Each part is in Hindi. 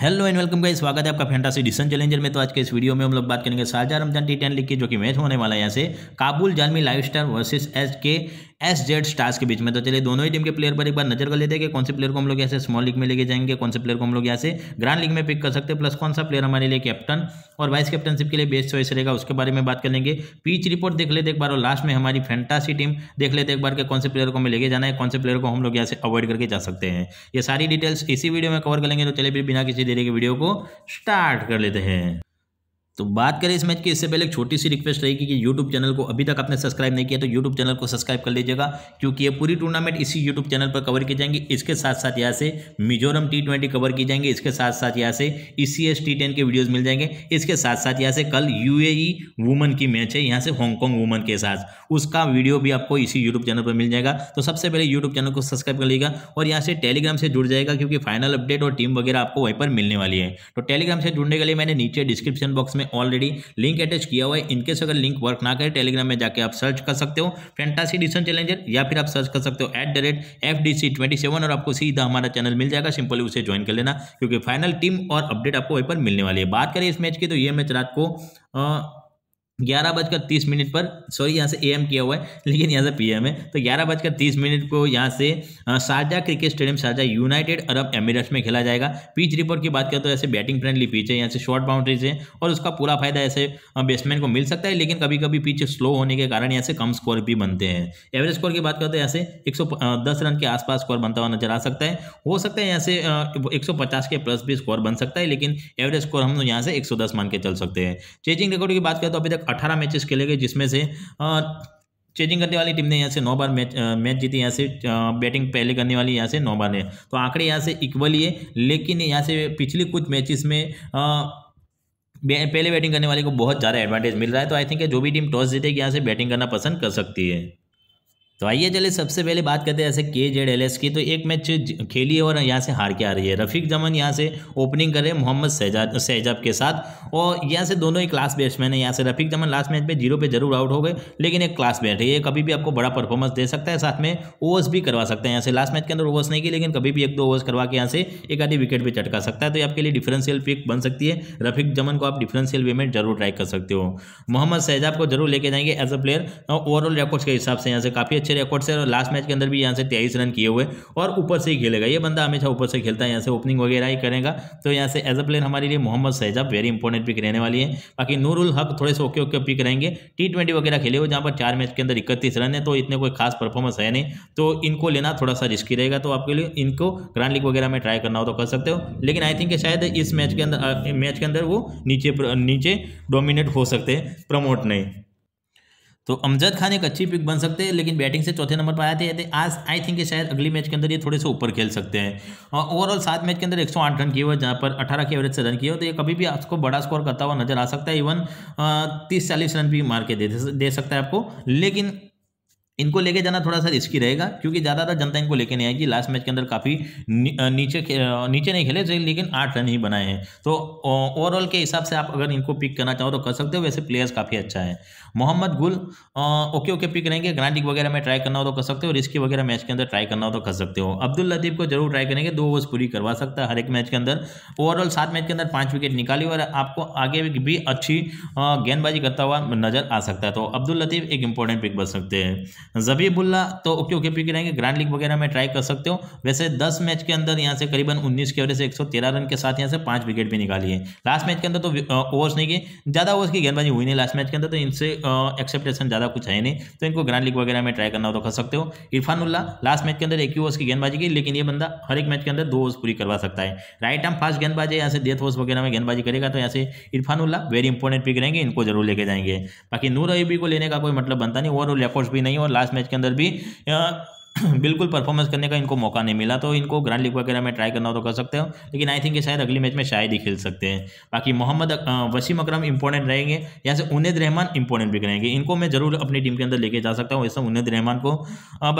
हेलो एंड वेलकम का स्वागत है आपका फैंटासी डिसन चैलेंजर में तो आज के इस वीडियो में हम लोग बात करेंगे Shahjahan Ramzan T ten league की जो कि मैच होने वाला है यहाँ से काबुल जानवी life star versus H K S Z stars के बीच में तो चलिए दोनों ही टीम के प्लेयर पर एक बार नजर कर लेते हैं कि कौन से प्लेयर को हम लोग यहाँ से स्मॉल लीग में लेके जाएंगे कौन से प्लेयर को हम लोग यहाँ से ग्रांड लीग में पिक कर सकते हैं प्लस कौन सा प्लेयर हमारे लिए कैप्टन और वाइस कैप्टनशिप के लिए बेस्ट चॉइस रहेगा उसके बारे में बात कर लेंगे पीच रिपोर्ट देख लेते एक बार और लास्ट में हमारी फैंटासी टीम देख लेते एक बार के कौन से प्लेयर को हमें लेके जाना है कौन से प्लेयर को हम लोग यहाँ से अवॉइड करके जा सकते हैं ये सारी डिटेल्स इसी वीडियो में कवर करेंगे तो चले फिर बिना किसी देरी के वीडियो को स्टार्ट कर लेते हैं तो बात करें इस मैच की इससे पहले एक छोटी सी रिक्वेस्ट रहेगी कि यूट्यूब चैनल को अभी तक आपने सब्सक्राइब नहीं किया तो यूट्यूब चैनल को सब्सक्राइब कर लीजिएगा क्योंकि ये पूरी टूर्नामेंट इसी यूट्यूब चैनल पर कवर की जाएंगी इसके साथ साथ यहाँ से मिजोरम टी ट्वेंटी कवर की जाएंगे इसके साथ साथ यहाँ से E C S T ten के वीडियोज़ मिल जाएंगे इसके साथ साथ यहाँ से कल यू ए वुमन की मैच है यहाँ से हांगकॉन्ग वुमन के साथ उसका वीडियो भी आपको इसी यूट्यूब चैनल पर मिल जाएगा तो सबसे पहले यूट्यूब चैनल को सब्सक्राइब कर लीजिएगा और यहाँ से टेलीग्राम से जुड़ जाएगा क्योंकि फाइनल अपडेट और टीम वगैरह आपको वहीं पर मिलने वाली है तो टेलीग्राम से जुड़ने के लिए मैंने नीचे डिस्क्रिप्शन बॉक्स में मैंने ऑलरेडी लिंक अटैच किया हुआ है इनके से अगर लिंक वर्क ना करे टेलीग्राम में जाकर आप सर्च कर सकते हो फैंटासी डिसन चैलेंजर या फिर आप सर्च कर सकते हो at the rate F D C twenty seven और आपको सीधा हमारा चैनल मिल जाएगा सिंपली उसे ज्वाइन कर लेना क्योंकि फाइनल टीम और अपडेट आपको वहीं पर मिलने वाली है बात करें इस मैच की तो ये मैच रात को ग्यारह बजकर तीस मिनट पर सॉरी यहाँ से एएम किया हुआ है लेकिन यहाँ से पीएम है तो ग्यारह बजकर तीस मिनट को यहाँ से Sharjah cricket stadium Sharjah United Arab Emirates में खेला जाएगा पिच रिपोर्ट की बात करें तो ऐसे बैटिंग फ्रेंडली पिच है यहाँ से शॉर्ट बाउंड्रीज है और उसका पूरा फायदा ऐसे बैट्समैन को मिल सकता है लेकिन कभी कभी पिच स्लो होने के कारण यहाँ से कम स्कोर भी बनते हैं एवरेज स्कोर की बात करें तो यहाँ से एक रन के आसपास स्कोर बनता हुआ नजर आ सकता है हो सकता है यहाँ से एक के प्लस भी स्कोर बन सकता है लेकिन एवरेज स्कोर हम यहाँ से एक मान के चल सकते हैं चेजिंग रिकॉर्ड की बात करें तो अभी तक अठारह मैचेस खेले गए जिसमें से चेजिंग करने वाली टीम ने यहाँ से नौ बार मैच मैच जीती यहाँ से बैटिंग पहले करने वाली यहाँ से नौ बार है तो आंकड़े यहाँ से इक्वल ही है लेकिन यहाँ से पिछली कुछ मैचेस में आ, पहले बैटिंग करने वाले को बहुत ज़्यादा एडवांटेज मिल रहा है तो आई थिंक जो भी टीम टॉस जीतेगी यहाँ से बैटिंग करना पसंद कर सकती है तो आइए चले सबसे पहले बात करते हैं ऐसे के जेड एल एस की तो एक मैच खेली है और यहाँ से हार के आ रही है रफ़ीक जमन यहाँ से ओपनिंग कर रहे हैं मोहम्मद शहजाद शहजाब के साथ और यहाँ से दोनों ही क्लास बैट्समैन है यहाँ से रफ़ीक जमन लास्ट मैच पे जीरो पे जरूर आउट हो गए लेकिन एक क्लास बैट है ये कभी भी आपको बड़ा परफॉर्मेंस दे सकता है साथ में ओवर्स भी करवा सकता है यहाँ से लास्ट मैच के अंदर ओवर्स नहीं की लेकिन कभी भी एक दो ओवर्स करवा के यहाँ से एक आधी विकेट भी चटका सकता है तो आपके लिए डिफरेंशियल पिक बन सकती है रफ़ीक जमन को आप डिफरेंशियल वे में जरूर ट्राई कर सकते हो मोहम्मद शहजाब को जरूर लेके जाएंगे as a player overall records के हिसाब से यहाँ से काफ़ी अच्छे रिकॉर्ड से और लास्ट मैच के अंदर भी यहाँ से तेईस रन किए हुए और ऊपर से ही खेलेगा ये बंदा हमेशा ऊपर से खेलता है यहाँ से ओपनिंग वगैरह ही करेगा तो यहाँ से एज अ प्लेयर हमारे लिए Mohammad Shahzaib very important pick रहने वाली है बाकी नूरुल हक थोड़े से ओके ओके पिक रहेंगे टी ट्वेंटी वगैरह खेले हुए जहाँ पर चार मैच के अंदर इकतीस रन है तो इतने कोई खास परफॉर्मेंस है नहीं तो इनको लेना थोड़ा सा रिस्की रहेगा तो आपके लिए इनको ग्रांड लीग वगैरह में ट्राई करना हो तो कर सकते हो लेकिन आई थिंक शायद इस मैच के अंदर मैच के अंदर वो नीचे नीचे डोमिनेट हो सकते हैं प्रमोट नहीं तो अमजद खान एक अच्छी पिक बन सकते हैं लेकिन बैटिंग से चौथे नंबर पर आए थे, थे आज आई थिंक शायद अगली मैच के अंदर ये थोड़े से ऊपर खेल सकते हैं और ओवरऑल सात मैच के अंदर 108 रन किए हुए जहाँ पर 18 के एवरेज से रन किए हुए तो ये कभी भी आपको बड़ा स्कोर करता हुआ नजर आ सकता है इवन तीस चालीस रन भी मार के दे, दे सकता है आपको लेकिन इनको लेके जाना थोड़ा सा रिस्की रहेगा क्योंकि ज़्यादातर जनता इनको लेके नहीं आएगी लास्ट मैच के अंदर काफ़ी नीचे नीचे नहीं खेले लेकिन आठ रन ही बनाए हैं तो ओवरऑल के हिसाब से आप अगर इनको पिक करना चाहो तो कर सकते हो वैसे प्लेयर्स काफ़ी अच्छा है मोहम्मद गुल ओके ओके पिक रहेंगे ग्रांडिक वगैरह में ट्राई करना हो तो कर सकते हो रिस्की वगैरह मैच के अंदर ट्राई करना हो तो कर सकते हो अब्दुल लतीफ़ को जरूर ट्राई करेंगे दो ओवर्स पूरी करवा सकता है हर एक मैच के अंदर ओवरऑल सात मैच के अंदर पाँच विकेट निकाली और आपको आगे भी अच्छी गेंदबाजी करता हुआ नजर आ सकता है तो अब्दुल लतीफ़ एक इंपॉर्टेंट पिक बन सकते हैं जबीबुल्ला तो ओके ओके पिक रहेंगे ग्रांड लीग वगैरह में ट्राई कर सकते हो वैसे दस मैच के अंदर यहाँ से करीबन उन्नीस के एवरेज एक रन के साथ यहाँ से पाँच विकेट भी निकाली है लास्ट मैच के अंदर तो ओवर्स नहीं गए ज़्यादा ओवर्स की गेंदबाजी हुई नहीं लास्ट मैच के अंदर तो इनसे एक्सेप्टेशन ज़्यादा कुछ है नहीं तो इनको ग्रांड लीग वगैरह में ट्राई करना हो तो कर सकते हो इरफान उल्ला लास्ट मैच के अंदर एक ही ओवर्स की गेंदबाजी की लेकिन ये बंदा हर एक मैच के अंदर दो ओवर्स पूरी करवा सकता है राइट आर्म फास्ट गेंदबाज है यहाँ से डेथ ओवर्स वगैरह में गेंदबाजी करेगा तो यहाँ से Irfan Ullah very important pick रहेंगे इनको जरूर लेके जाएंगे बाकी नूर अबी को लेने का कोई मतलब बनता नहीं और रेकॉर्ड्स भी नहीं और लास्ट लास्ट मैच के अंदर भी बिल्कुल परफॉर्मेंस करने का इनको मौका नहीं मिला तो इनको ग्रैंड लीग वगैरह में ट्राई करना हो तो कर सकते हो लेकिन आई थिंक शायद अगली मैच में शायद ही खेल सकते हैं बाकी मोहम्मद वसीम अकरम इंपॉर्टेंट रहेंगे यहाँ से उनेद रहमान इंपॉर्टेंट भी रहेंगे इनको मैं जरूर अपनी टीम के अंदर लेके जा सकता हूँ वैसे उनेद रहमान को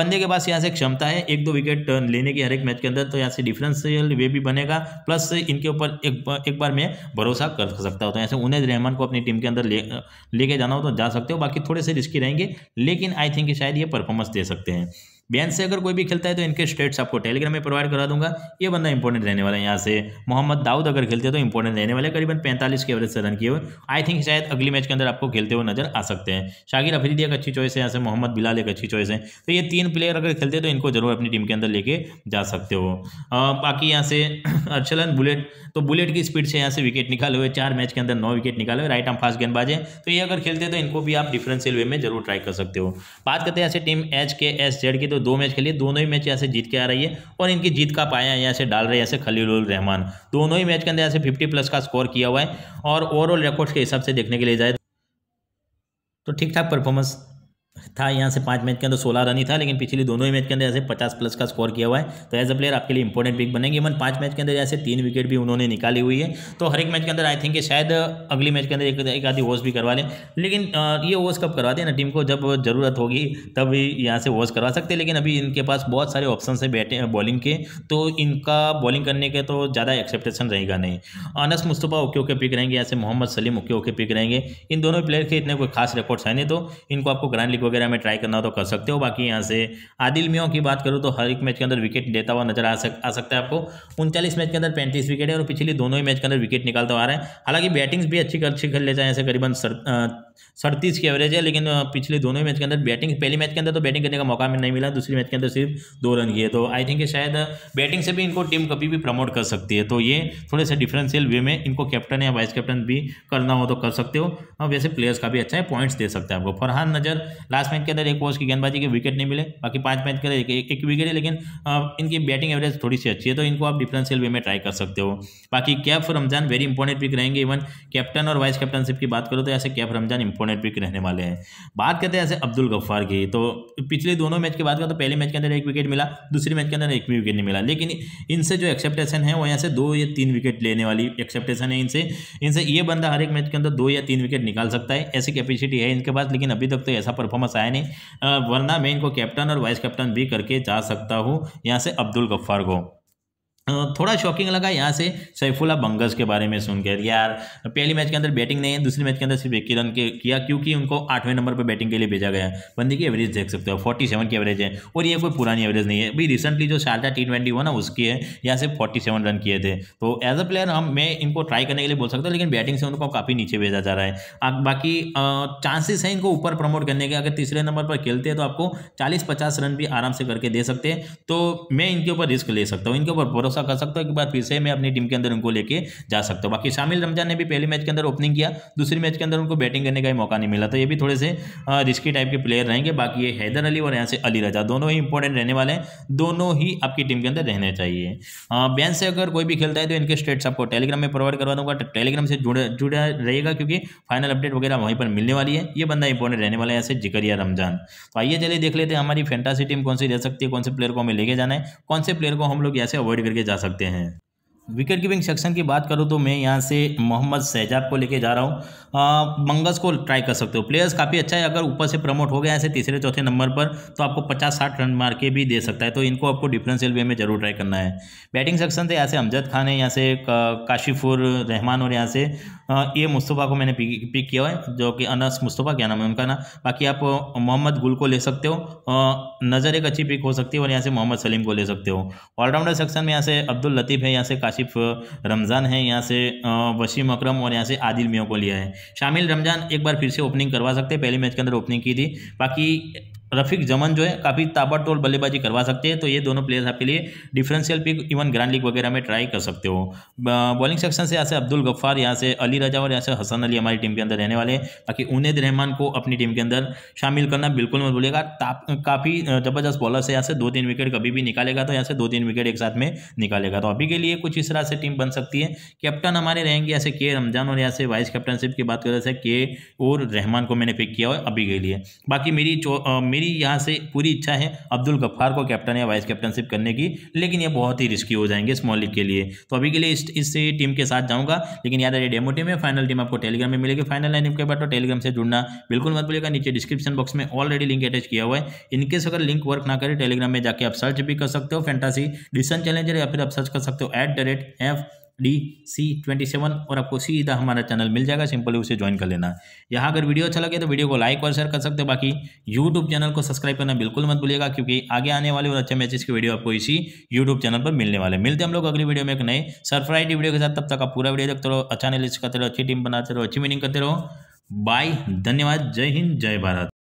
बंदे के पास यहाँ से क्षमता है एक दो विकेट लेने की हर एक मैच के अंदर तो यहाँ से डिफरेंशियल वे भी बनेगा प्लस इनके ऊपर एक बार मैं भरोसा कर सकता हूँ तो ऐसे उनेद रहमान को अपनी टीम के अंदर लेके जाना हो तो जा सकते हो बाकी थोड़े से रिस्की रहेंगे लेकिन आई थिंक शायद ये परफॉर्मेंस दे सकते हैं बैन से अगर कोई भी खेलता है तो इनके स्टेट्स आपको टेलीग्राम में प्रोवाइड करा दूंगा ये बंदा इंपॉर्टेंट रहने वाला है यहाँ से मोहम्मद दाऊद अगर खेलते हैं तो इंपॉर्टेंट रहने वाले करीबन पैंतालीस के एवरेज से रन किए हुए आई थिंक शायद अगली मैच के अंदर आपको खेलते हुए नजर आ सकते हैं शाकिर अफरीदी एक अच्छी चॉइस है यहाँ से मोहम्मद बिलाल एक अच्छी चॉइस है तो ये तीन प्लेयर अगर खेलते हैं तो इनको जरूर अपनी टीम के अंदर लेके जा सकते हो बाकी यहाँ से अर्चलन बुलेट तो बुलेट की स्पीड से यहाँ से विकेट निकाले हुए चार मैच के अंदर नौ विकेट निकाले हुए राइट आर्म फास्ट गेंदबाज है तो ये अगर खेलते हैं तो इनको भी आप डिफरेंशियल वे में जरूर ट्राई कर सकते हो बात करते हैं ऐसे team H K S Z की तो तो दो मैच खेलिए दोनों ही मैच ऐसे जीत के आ रही है और इनकी जीत का पाया यहाँ से डाल रहे हैं ऐसे खलील रहमान दोनों ही मैच के अंदर ऐसे फिफ्टी प्लस का स्कोर किया हुआ है और ओवरऑल रिकॉर्ड के हिसाब से देखने के लिए जाए तो ठीक ठाक परफॉर्मेंस था यहाँ से पाँच मैच के अंदर सोलह रन ही था लेकिन पिछले दोनों ही मैच के अंदर ऐसे पचास प्लस का स्कोर किया हुआ है तो एज अ प्लेयर आपके लिए इंपॉर्टेंट पिक बनेंगे इवन पाँच मैच के अंदर ऐसे तीन विकेट भी उन्होंने निकाली हुई है तो हर एक मैच के अंदर आई थिंक शायद अगली मैच के अंदर एक, एक आधी वॉस भी करवा लें लेकिन ये ओवर्स कब करवा देना ना टीम को जब ज़रूरत होगी तब यहाँ से वॉस करवा सकते लेकिन अभी इनके पास बहुत सारे ऑप्शन है बैटिंग बॉलिंग के तो इनका बॉलिंग करने के तो ज़्यादा एक्सेप्टेशन रहेगा नहीं Anas Mustafa okay okay pick रहेंगे ऐसे Mohammad Salim okay okay pick रहेंगे इन दोनों प्लेयर के इतने कोई खास रिकॉर्ड्स हैं नहीं तो इनको आपको ग्रांड लीग वगैरह में ट्राई करना हो तो कर सकते हो बाकी यहाँ से आदिल मियो की बात करूँ तो हर एक मैच के अंदर विकेट देता हुआ नजर आ सक आ सकता है आपको उनचालीस मैच के अंदर पैंतीस विकेट है और पिछली दोनों ही मैच के अंदर विकेट निकालता हुआ आ रहा है हालांकि बैटिंग्स भी अच्छी अच्छी कर लेता है ऐसे करीबन सड़तीस की एवरेज है लेकिन पिछले दोनों मैच के अंदर बैटिंग पहले मैच के अंदर तो बैटिंग करने का मौका नहीं मिला दूसरी मैच के अंदर सिर्फ दो रन किए तो आई थिंक शायद बैटिंग से भी इनको टीम कभी भी प्रमोट कर सकती है तो ये थोड़े से डिफरेंशियल वे में इनको कैप्टन या वाइस कैप्टन भी करना हो तो कर सकते हो और हाँ, वैसे प्लेयर्स का भी अच्छा है पॉइंट्स दे सकते हैं आपको फरहान नजर लास्ट मैच के अंदर एक ओवर्स की गेंदबाजी के विकेट नहीं मिले बाकी पाँच मैच के अंदर एक, एक, एक विकेट है लेकिन इनकी बैटिंग एवरेज थोड़ी सी अच्छी है तो इनको आप डिफरेंशियल वे में ट्राई कर सकते हो बाकी Kaif Ramzan very important pick रहेंगे इवन कैप्टन और वाइस कैप्टनशिप की बात करो तो ऐसे कैफ रमजान इम्पोर्टेंट पिक रहने वाले हैं बात करते हैं ऐसे अब्दुल गफ्फार की तो पिछले दोनों मैच की बात तो पहले मैच के अंदर एक विकेट मिला दूसरे मैच के अंदर एक भी विकेट नहीं मिला लेकिन इनसे जो एक्सेप्टेशन है वो यहाँ से दो या तीन विकेट लेने वाली एक्सेप्टेशन है इनसे इनसे ये बंदा हर एक मैच के अंदर दो या तीन विकेट निकाल सकता है ऐसी कैपेसिटी है इनके पास लेकिन अभी तक तो ऐसा परफॉर्मेंस आया नहीं वरना मैं इनको कैप्टन और वाइस कैप्टन भी करके जा सकता हूँ यहाँ से अब्दुल गफ्फार को थोड़ा शॉकिंग लगा यहाँ से सैफुल्ला बंगस के बारे में सुनकर यार पहली मैच के अंदर बैटिंग नहीं है दूसरी मैच के अंदर सिर्फ एक ही रन के किया क्योंकि उनको आठवें नंबर पर बैटिंग के लिए भेजा गया बंदी की एवरेज देख सकते हो फोर्टी सेवन की एवरेज है और ये कोई पुरानी एवरेज नहीं है अभी रिसेंटली जो शारदा टी ट्वेंटी हुआ ना उसकी है यहाँ से फोर्टी सेवन रन किए थे तो एज अ प्लेयर हम मैं इनको ट्राई करने के लिए बोल सकता हूँ लेकिन बैटिंग से उनको काफ़ी नीचे भेजा जा रहा है बाकी चांसेस हैं इनको ऊपर प्रमोट करने के अगर तीसरे नंबर पर खेलते हैं तो आपको चालीस पचास रन भी आराम से करके दे सकते हैं तो मैं इनके ऊपर रिस्क ले सकता हूँ इनके ऊपर भरोसा भरोसा कर सकते हो कि बात फिर से मैं अपनी टीम के अंदर उनको लेके जा सकता हूँ बाकी शामिल रमजान ने भी पहले मैच के अंदर ओपनिंग किया दूसरी मैच के अंदर उनको बैटिंग करने का ही मौका नहीं मिला तो ये भी थोड़े से रिस्की टाइप के प्लेयर रहेंगे बाकी ये हैदर अली और यहाँ से अली रजा दोनों ही इंपॉर्टेंट रहने वाले हैं दोनों ही आपकी टीम के अंदर रहने चाहिए बैन से अगर कोई भी खेलता है तो इनके स्टेट्स आपको टेलीग्राम में प्रोवाइड करवा दूंगा टेलीग्राम से जुड़ा जुड़ा रहेगा क्योंकि फाइनल अपडेट वगैरह वहीं पर मिलने वाली है ये बंदा इंपॉर्टेंट रहने वाला है ऐसे जिकरिया रमजान तो आइए चलिए देख लेते हैं हमारी फैंटासी टीम कौन सी रह सकती है कौन से प्लेयर को हमें लेके जाना है कौन से प्लेयर को हम लोग ऐसे अवॉइड करके जा सकते हैं विकेट कीपिंग सेक्शन की बात करूँ तो मैं यहाँ से मोहम्मद सहजाब को लेके जा रहा हूँ मंगस को ट्राई कर सकते हो प्लेयर्स काफ़ी अच्छा है अगर ऊपर से प्रमोट हो गया ऐसे तीसरे चौथे नंबर पर तो आपको पचास साठ रन मार के भी दे सकता है तो इनको आपको डिफरेंशियल वे में ज़रूर ट्राई करना है बैटिंग सेक्शन से यहाँ से अमजद खान है यहाँ से काशिफुर रहमान और यहाँ से ए मुस्तफ़ा को मैंने पिक किया है जो कि अनस मुस्तफ़ा क्या नाम है उनका ना बाकी आप मोहम्मद गुल को ले सकते हो नज़र एक अच्छी पिक हो सकती है और यहाँ से मोहम्मद सलीम को ले सकते हो ऑलराउंडर सेक्शन में यहाँ से अब्दुल लतीफ़ है यहाँ से काशिफ रमज़ान है यहाँ से वसीम अक्रम और यहाँ से आदिल मियो को लिया है शामिल रमज़ान एक बार फिर से ओपनिंग करवा सकते हैं पहले मैच के अंदर ओपनिंग की थी बाकी रफीक जमन जो है काफ़ी ताबड़तोड़ बल्लेबाजी करवा सकते हैं तो ये दोनों प्लेयर्स आपके लिए differential pick even grand league वगैरह में ट्राई कर सकते हो बॉलिंग सेक्शन से यहाँ से अब्दुल गफ्फार यहाँ से अली रजा और यहाँ से हसन अली हमारी टीम के अंदर रहने वाले हैं बाकी उनेद रहमान को अपनी टीम के अंदर शामिल करना बिल्कुल मत भूलेगा काफ़ी ज़बरदस्त बॉलर से यहाँ से दो तीन विकेट कभी भी निकालेगा तो यहाँ से दो तीन विकेट एक साथ में निकालेगा तो अभी के लिए कुछ इस तरह से टीम बन सकती है कैप्टन हमारे रहेंगे यहाँ के रमजान और यहाँ से वाइस कैप्टनशिप की बात करें के और रहमान को मैंने पिक किया हुआ अभी के लिए बाकी मेरी मेरी यहाँ से पूरी इच्छा है अब्दुल गफ्फार को कैप्टन या वाइस कैप्टनशिप करने की लेकिन ये बहुत ही रिस्की हो जाएंगे स्मॉल लीग के लिए तो अभी के लिए इस, इस टीम के साथ जाऊँगा लेकिन याद रहे डेमो टीम है फाइनल टीम आपको टेलीग्राम में मिलेगी फाइनल लाइन के बाद तो टेलीग्राम से जुड़ना बिल्कुल मत बोलेगा नीचे डिस्क्रिप्शन बॉक्स में ऑलरेडी लिंक अटैच किया हुआ है इनकेस अगर लिंक वर्क ना करे टेलीग्राम में जाकर आप सर्च भी कर सकते हो फैंटासी डिसन चैलेंजर या फिर आप सर्च कर सकते हो at the rate F D C twenty seven और आपको सीधा हमारा चैनल मिल जाएगा सिंपली उसे ज्वाइन कर लेना यहाँ अगर वीडियो अच्छा लगे तो वीडियो को लाइक और शेयर कर सकते हो बाकी यूट्यूब चैनल को सब्सक्राइब करना बिल्कुल मत भूलिएगा क्योंकि आगे आने वाले और अच्छे मैचेस की वीडियो आपको इसी यूट्यूब चैनल पर मिलने वाले मिलते हैं हम लोग अगली वीडियो में एक नए सरप्राइज वीडियो के साथ तब तक आप पूरा वीडियो देखते रहो अच्छा एनालिस करते रहो अच्छी टीम बनाते रहो अच्छी मीनिंग करते रहो बाय धन्यवाद जय हिंद जय भारत